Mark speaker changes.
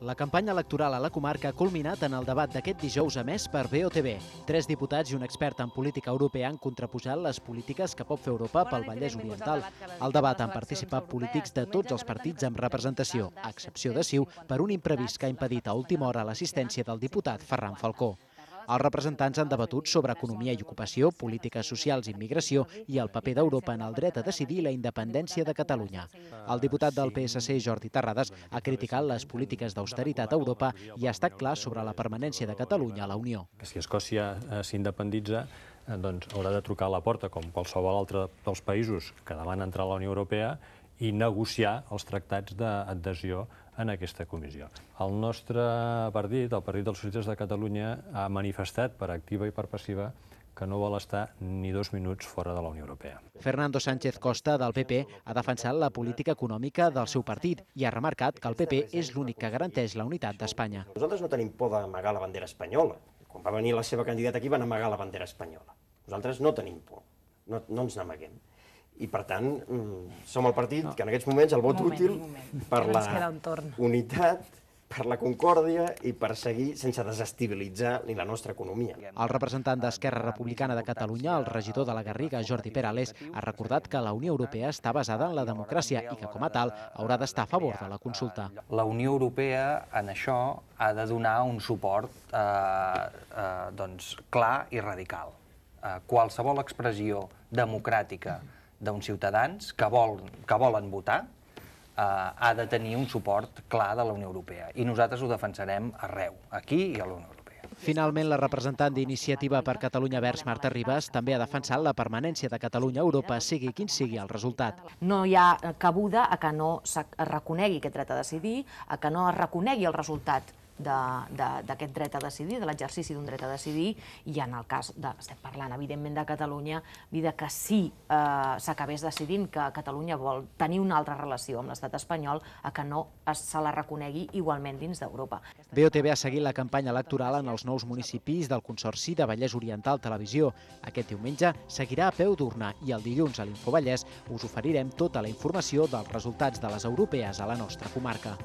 Speaker 1: La campanya electoral a la comarca ha culminat en el debat d'aquest dijous a més per BOTV. Tres diputats i un expert en política europea han contraposat les polítiques que pot fer Europa pel Vallès Oriental. Al debat han participat polítics de tots els partits amb representació, a excepció de Ciu, per un imprevist que ha impedit a última hora l'assistència del diputat Ferran Falcó. Els representants han debatut sobre economia i ocupació, polítiques socials i immigració i el paper d'Europa en el dret a decidir la independència de Catalunya. El diputat del PSC, Jordi Terrades, ha criticat les polítiques d'austeritat a Europa i ha estat clar sobre la permanència de
Speaker 2: Catalunya a la Unió. Si Escòcia eh, s'independitza, eh, doncs haurà de trucar a la porta, com qualsevol altre dels països que demana entrar a la Unió Europea, i negociar els tractats d'adhesió en aquesta comissió. El nostre partit, el Partit dels Socialistes de Catalunya, ha manifestat per activa i per passiva que no vol estar ni dos minuts fora de la Unió Europea.
Speaker 1: Fernando Sánchez Costa, del PP, ha defensat la política econòmica del seu partit i ha remarcat que el PP és l'únic que garanteix la unitat d'Espanya.
Speaker 3: Nosaltres no tenim por d'amagar la bandera espanyola. Quan va venir la seva candidata aquí van amagar la bandera espanyola. Nosaltres no tenim por, no, no ens n'amaguem i per tant mm, som el partit no. que en aquests moments el vot moment, útil
Speaker 2: per la
Speaker 3: unitat, per la concòrdia i per seguir sense desestabilitzar
Speaker 1: ni la nostra economia. El representant d'Esquerra Republicana de Catalunya, el regidor de la Garriga, Jordi Perales, ha recordat que la Unió Europea està basada en la democràcia i que, com a tal, haurà d'estar a favor
Speaker 2: de la consulta. La Unió Europea en això ha de donar un suport eh, eh, doncs, clar i radical. Eh, qualsevol expressió democràtica, mm d'uns ciutadans que, vol, que volen votar eh, ha de tenir un suport clar de la Unió Europea. I nosaltres ho defensarem arreu, aquí i a la Unió Europea.
Speaker 1: Finalment, la representant d'Iniciativa per Catalunya Verds, Marta Ribas, també ha defensat la permanència de Catalunya a Europa, sigui quin sigui el resultat.
Speaker 4: No hi ha cabuda a que no es reconegui aquest dret a decidir, a que no es reconegui el resultat d'aquest dret a decidir, de l'exercici d'un dret a decidir, i en el cas, de, estem parlant evidentment de Catalunya, vida que si eh, s'acabés decidint que Catalunya vol tenir una altra relació amb l'estat espanyol, a que no es, se la reconegui igualment dins d'Europa.
Speaker 1: BOTV ha seguit la campanya electoral en els nous municipis del Consorci de Vallès Oriental Televisió. Aquest diumenge seguirà a peu d'urna i el dilluns a l'Info Vallès us oferirem tota la informació dels resultats de les europees a la nostra comarca.